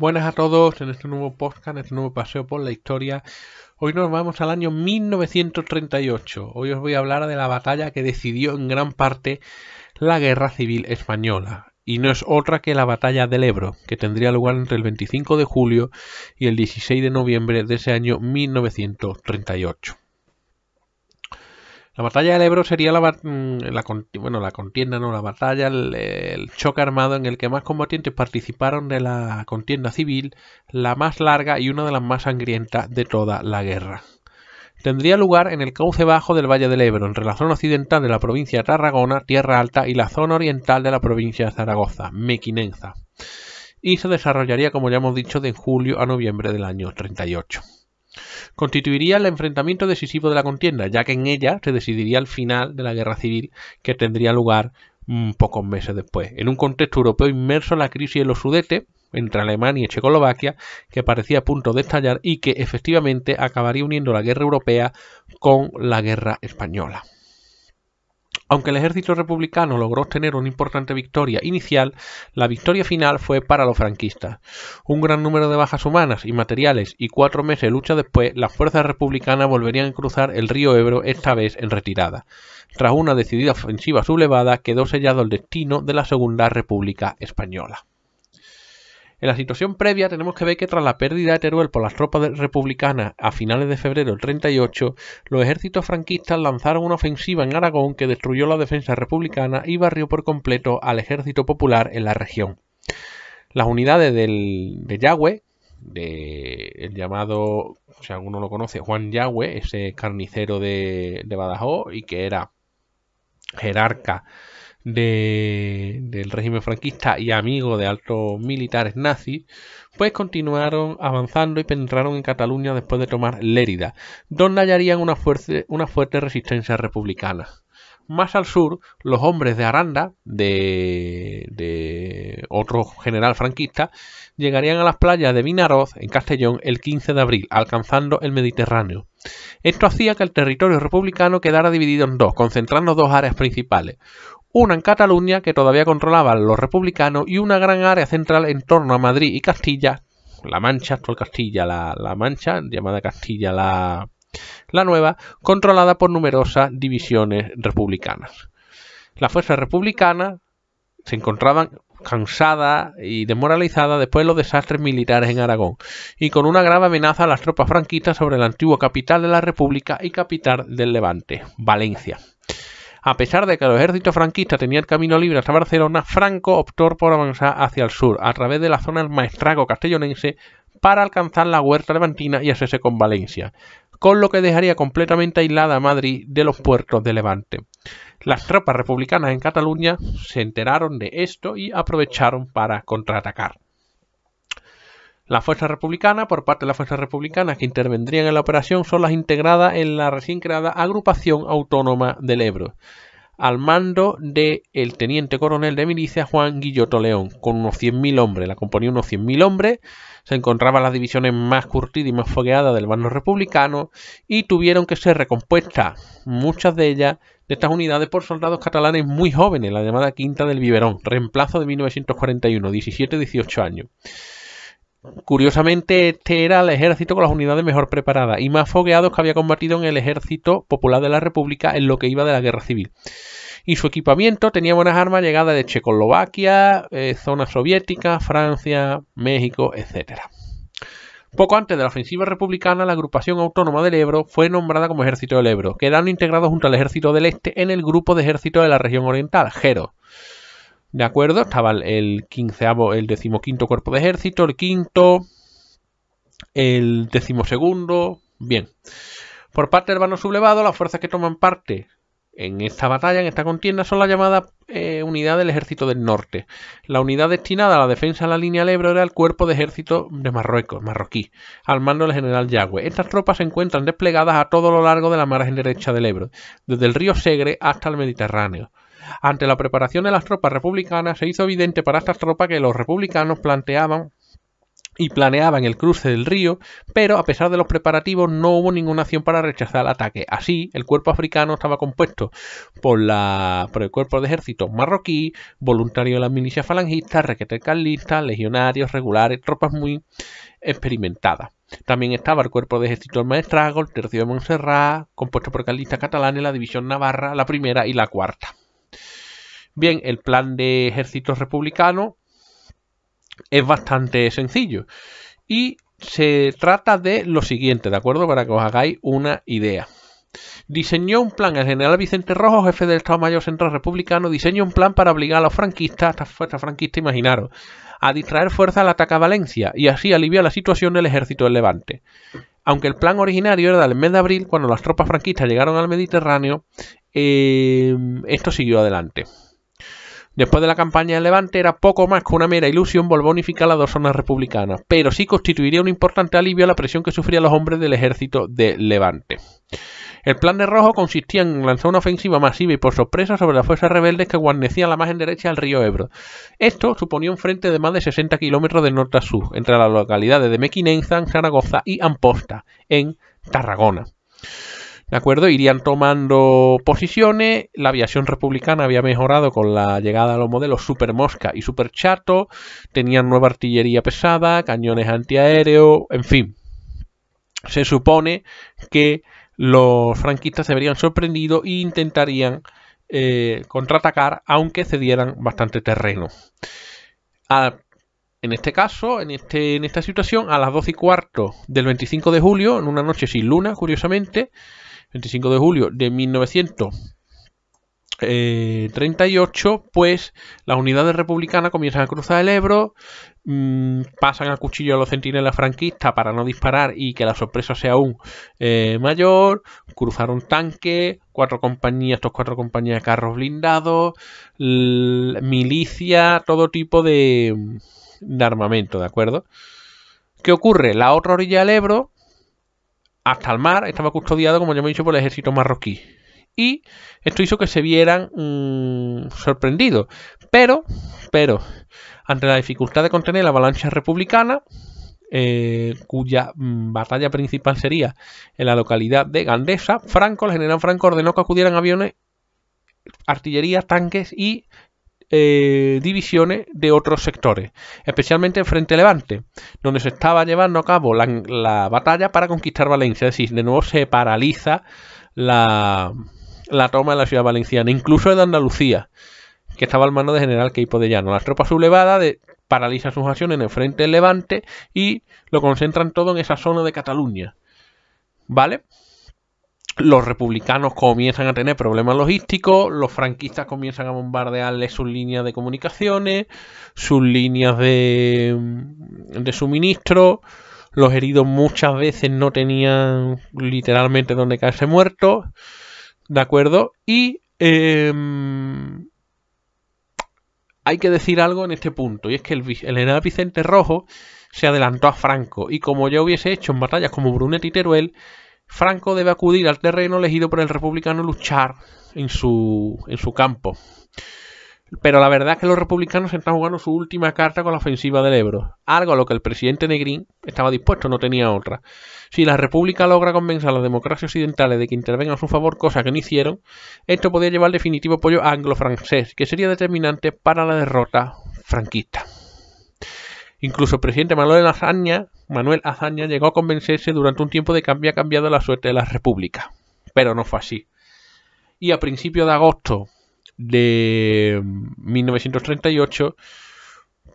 Buenas a todos en este nuevo podcast, en este nuevo paseo por la historia. Hoy nos vamos al año 1938. Hoy os voy a hablar de la batalla que decidió en gran parte la Guerra Civil Española. Y no es otra que la batalla del Ebro, que tendría lugar entre el 25 de julio y el 16 de noviembre de ese año 1938. La batalla del Ebro sería la, mm, la contienda, no la batalla, el, el, choque armado en el que más combatientes participaron de la contienda civil, la más larga y una de las más sangrientas de toda la guerra. Tendría lugar en el cauce bajo del Valle del Ebro, entre la zona occidental de la provincia de Tarragona, Tierra Alta, y la zona oriental de la provincia de Zaragoza, Mequinenza, y se desarrollaría, como ya hemos dicho, de julio a noviembre del año 38. Constituiría el enfrentamiento decisivo de la contienda, ya que en ella se decidiría el final de la guerra civil que tendría lugar mm, pocos meses después, en un contexto europeo inmerso en la crisis de los Sudetes, entre Alemania y Checoslovaquia, que parecía a punto de estallar y que efectivamente acabaría uniendo la guerra europea con la guerra española. Aunque el ejército republicano logró obtener una importante victoria inicial, la victoria final fue para los franquistas. Un gran número de bajas humanas y materiales y cuatro meses de lucha después, las fuerzas republicanas volverían a cruzar el río Ebro esta vez en retirada. Tras una decidida ofensiva sublevada quedó sellado el destino de la Segunda República Española. En la situación previa tenemos que ver que tras la pérdida de Teruel por las tropas republicanas a finales de febrero del 38, los ejércitos franquistas lanzaron una ofensiva en Aragón que destruyó la defensa republicana y barrió por completo al ejército popular en la región. Las unidades del, de Yahweh, de el llamado, si alguno lo conoce, Juan Yahweh, ese carnicero de, de Badajoz y que era jerarca del régimen franquista y amigo de altos militares nazis, pues continuaron avanzando y penetraron en Cataluña después de tomar Lérida, donde hallarían una fuerte, una fuerte resistencia republicana. Más al sur, los hombres de Aranda, de, de otro general franquista, llegarían a las playas de Vinaroz, en Castellón, el 15 de abril, alcanzando el Mediterráneo. Esto hacía que el territorio republicano quedara dividido en dos, concentrando dos áreas principales una en Cataluña que todavía controlaban los republicanos y una gran área central en torno a Madrid y Castilla, la Mancha, actual Castilla, la, Mancha, llamada Castilla la, Nueva, controlada por numerosas divisiones republicanas. Las fuerzas republicanas se encontraban cansada y desmoralizada después de los desastres militares en Aragón, y con una grave amenaza a las tropas franquistas sobre la antigua capital de la República y capital del Levante, Valencia. A pesar de que ejército franquista tenía el camino libre hasta Barcelona, Franco optó por avanzar hacia el sur, a través de la zona del maestrago castellonense, para alcanzar la huerta levantina y hacerse con Valencia, con lo que dejaría completamente aislada a Madrid de los puertos de Levante. Las tropas republicanas en Cataluña se enteraron de esto y aprovecharon para contraatacar. Las fuerzas republicanas, por parte de las fuerzas republicanas que intervendrían en la operación, son las integradas en la recién creada Agrupación Autónoma del Ebro, al mando del teniente coronel de milicia Juan Guilloto León, con unos 100.000 hombres. La componía unos 100.000 hombres, se encontraban las divisiones más curtidas y más fogueadas del bando republicano y tuvieron que ser recompuestas, muchas de ellas, de estas unidades por soldados catalanes muy jóvenes, la llamada Quinta del Biberón, reemplazo de 1941, 17-18 años. Curiosamente, este era el ejército con las unidades mejor preparadas y más fogueados que había combatido en el ejército popular de la República en lo que iba de la guerra civil. Y su equipamiento tenía buenas armas llegadas de Checoslovaquia, eh, zona soviética, Francia, México, etc. Poco antes de la ofensiva republicana, la agrupación autónoma del Ebro fue nombrada como Ejército del Ebro, quedando integrado junto al Ejército del Este en el Grupo de Ejército de la Región Oriental, GERO. ¿De acuerdo? Estaba el quinceavo, el decimoquinto cuerpo de ejército, el quinto, el decimosegundo. Bien. Por parte del bando sublevado, las fuerzas que toman parte en esta batalla, en esta contienda, son la llamada eh, unidad del Ejército del Norte. La unidad destinada a la defensa de la línea del Ebro era el Cuerpo de Ejército de Marruecos, marroquí, al mando del general Yagüe. Estas tropas se encuentran desplegadas a todo lo largo de la margen derecha del Ebro, desde el río Segre hasta el Mediterráneo. Ante la preparación de las tropas republicanas, se hizo evidente para estas tropas que los republicanos planteaban y planeaban el cruce del río, pero a pesar de los preparativos no hubo ninguna acción para rechazar el ataque. Así, el cuerpo africano estaba compuesto por, el cuerpo de ejército marroquí, voluntarios de las milicias falangistas, requetes carlistas, legionarios regulares, tropas muy experimentadas. También estaba el cuerpo de ejército del Maestrago, el tercio de Montserrat, compuesto por carlistas catalanes, la división navarra, la primera y la cuarta. Bien, el plan de ejército republicano es bastante sencillo y se trata de lo siguiente, ¿de acuerdo? Para que os hagáis una idea. Diseñó un plan, el general Vicente Rojo, jefe del Estado Mayor Central Republicano, diseñó un plan para obligar a los franquistas, fuerza franquista, imaginaros, a distraer fuerza al ataque a Valencia y así aliviar la situación del ejército del Levante. Aunque el plan originario era del mes de abril, cuando las tropas franquistas llegaron al Mediterráneo, eh, esto siguió adelante. Después de la campaña de Levante era poco más que una mera ilusión volver a unificar las dos zonas republicanas, pero sí constituiría un importante alivio a la presión que sufrían los hombres del ejército de Levante. El plan de Rojo consistía en lanzar una ofensiva masiva y por sorpresa sobre las fuerzas rebeldes que guarnecían la margen derecha del río Ebro. Esto suponía un frente de más de 60 kilómetros de norte a sur, entre las localidades de Mequinenza, Zaragoza y Amposta, en Tarragona. ¿De acuerdo? Irían tomando posiciones. La aviación republicana había mejorado con la llegada de los modelos Super Mosca y Super Chato. Tenían nueva artillería pesada, cañones antiaéreos, en fin. Se supone que los franquistas se verían sorprendidos e intentarían eh, contraatacar, aunque cedieran bastante terreno. en este caso, en, este, en esta situación, a las 12 y cuarto del 25 de julio, en una noche sin luna, curiosamente, 25 de julio de 1938, eh, pues las unidades republicanas comienzan a cruzar el Ebro, mm, pasan al cuchillo a los centinelas franquistas para no disparar y que la sorpresa sea aún eh, mayor, cruzaron tanque, cuatro compañías, estos cuatro compañías de carros blindados, milicia, todo tipo de armamento, ¿de acuerdo? ¿Qué ocurre? La otra orilla del Ebro, hasta el mar estaba custodiado, como ya me he dicho, por el ejército marroquí. Y esto hizo que se vieran mm, sorprendidos. Pero, pero, ante la dificultad de contener la avalancha republicana, eh, cuya mm, batalla principal sería en la localidad de Gandesa, Franco, el general Franco ordenó que acudieran aviones, artillería, tanques y eh, divisiones de otros sectores, especialmente en Frente Levante, donde se estaba llevando a cabo la, batalla para conquistar Valencia, es decir, de nuevo se paraliza la, toma de la ciudad valenciana, incluso de Andalucía, que estaba al mando del general Queipo de Llano. Las tropas sublevadas paralizan sus acciones en el frente Levante y lo concentran todo en esa zona de Cataluña. ¿Vale? los republicanos comienzan a tener problemas logísticos, los franquistas comienzan a bombardearles sus líneas de comunicaciones, sus líneas de, suministro, los heridos muchas veces no tenían literalmente donde caerse muertos, ¿de acuerdo? Y em, hay que decir algo en este punto, y es que el, el general Vicente Rojo se adelantó a Franco, y como ya hubiese hecho en batallas como Brunet y Teruel, Franco debe acudir al terreno elegido por el republicano luchar en su, en su campo. Pero la verdad es que los republicanos están jugando su última carta con la ofensiva del Ebro, algo a lo que el presidente Negrín estaba dispuesto, no tenía otra. Si la República logra convencer a las democracias occidentales de que intervengan a su favor, cosa que no hicieron, esto podría llevar definitivo apoyo anglo-francés, que sería determinante para la derrota franquista. Incluso el presidente Manuel Azaña, Manuel llegó a convencerse durante un tiempo de que había cambiado la suerte de la República, pero no fue así. Y a principios de agosto de 1938,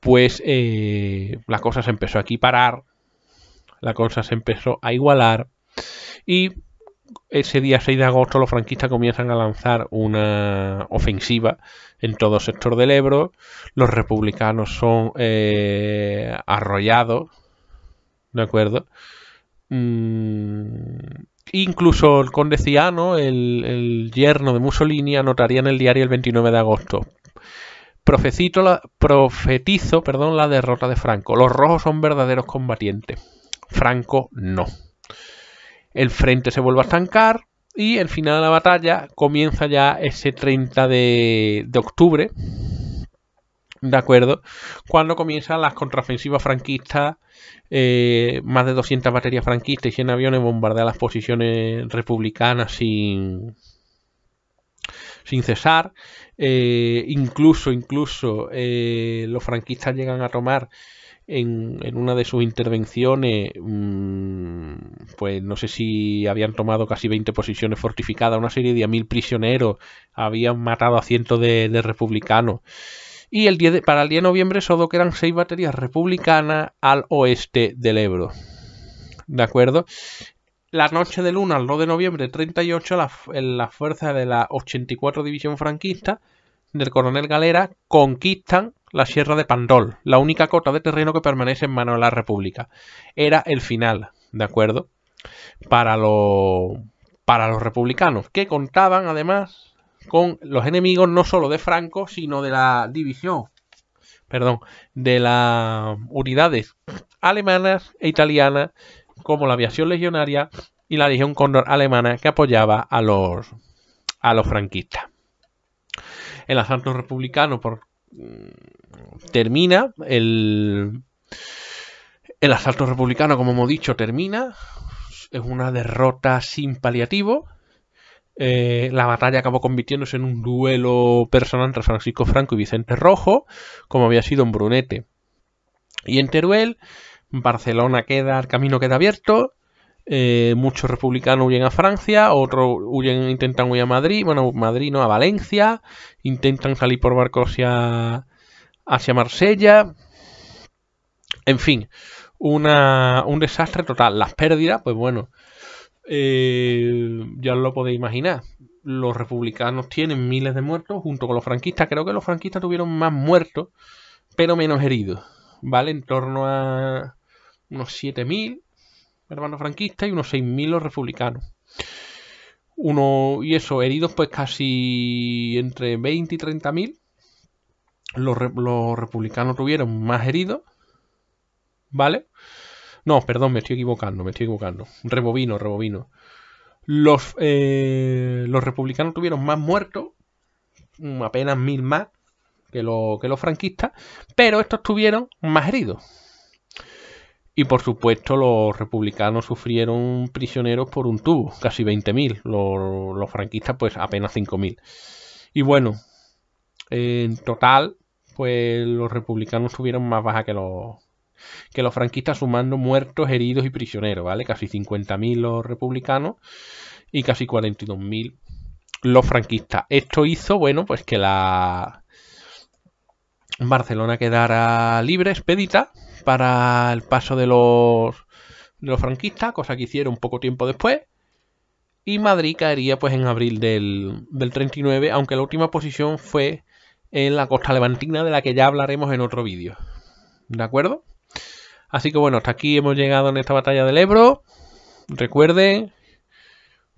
pues eh, la cosa se empezó a equiparar, la cosa se empezó a igualar y ese día 6 de agosto los franquistas comienzan a lanzar una ofensiva en todo el sector del Ebro, los republicanos son eh, arrollados, ¿de acuerdo? Mm, incluso el conde Ciano, el, yerno de Mussolini, anotaría en el diario el 29 de agosto. profetizo perdón, la derrota de Franco. Los rojos son verdaderos combatientes. Franco no el frente se vuelve a estancar y el final de la batalla comienza ya ese 30 de, octubre, ¿de acuerdo? Cuando comienzan las contraofensivas franquistas, eh, más de 200 baterías franquistas y 100 aviones bombardean las posiciones republicanas sin, sin cesar. Eh, incluso, incluso eh, los franquistas llegan a tomar en, una de sus intervenciones, mm, pues no sé si habían tomado casi 20 posiciones fortificadas, una serie de mil prisioneros, habían matado a cientos de, republicanos. Y el 10 para el día de noviembre solo eran 6 baterías republicanas al oeste del Ebro. ¿De acuerdo? La noche de luna, al 2 de noviembre 38, las fuerzas de la 84 División Franquista del coronel Galera conquistan la Sierra de Pandol, la única cota de terreno que permanece en mano de la República. Era el final, ¿de acuerdo? Para, los para los republicanos, que contaban además con los enemigos no solo de Franco, sino de la división, perdón, de las unidades alemanas e italianas, como la aviación legionaria y la Legión Cóndor alemana que apoyaba a los, a los franquistas. El asalto republicano por Mm, termina el, asalto republicano, como hemos dicho, termina. Es una derrota sin paliativo. Eh, la batalla acabó convirtiéndose en un duelo personal entre Francisco Franco y Vicente Rojo, como había sido en Brunete. Y en Teruel, Barcelona queda, el camino queda abierto. Eh, muchos republicanos huyen a Francia, otros huyen, intentan huir a Madrid, bueno, Madrid no, a Valencia, intentan salir por barcos hacia, hacia Marsella. En fin, un desastre total. Las pérdidas, pues bueno, eh, ya lo podéis imaginar. Los republicanos tienen miles de muertos junto con los franquistas. Creo que los franquistas tuvieron más muertos, pero menos heridos. ¿Vale? En torno a unos 7.000 hermanos franquistas y unos 6.000 los republicanos. Uno, y eso, heridos pues casi entre 20 y 30.000. Los, los republicanos tuvieron más heridos, ¿vale? No, perdón, me estoy equivocando, me estoy equivocando. Rebovino, rebovino. Los, eh, los republicanos tuvieron más muertos, apenas mil más que, que los franquistas, pero estos tuvieron más heridos. Y por supuesto los republicanos sufrieron prisioneros por un tubo, casi 20.000. Los, los, franquistas pues apenas 5.000. Y bueno, en total pues los republicanos tuvieron más baja que los, que los franquistas sumando muertos, heridos y prisioneros, ¿vale? Casi 50.000 los republicanos y casi 42.000 los franquistas. Esto hizo, bueno, pues que la Barcelona quedara libre, expedita, para el paso de los, de los franquistas, cosa que hicieron poco tiempo después. Y Madrid caería pues en abril del, del 39, aunque la última posición fue en la costa levantina, de la que ya hablaremos en otro vídeo. ¿De acuerdo? Así que bueno, hasta aquí hemos llegado en esta batalla del Ebro. Recuerden,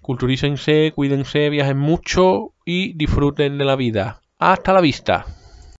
culturícense, cuídense, viajen mucho y disfruten de la vida. Hasta la vista.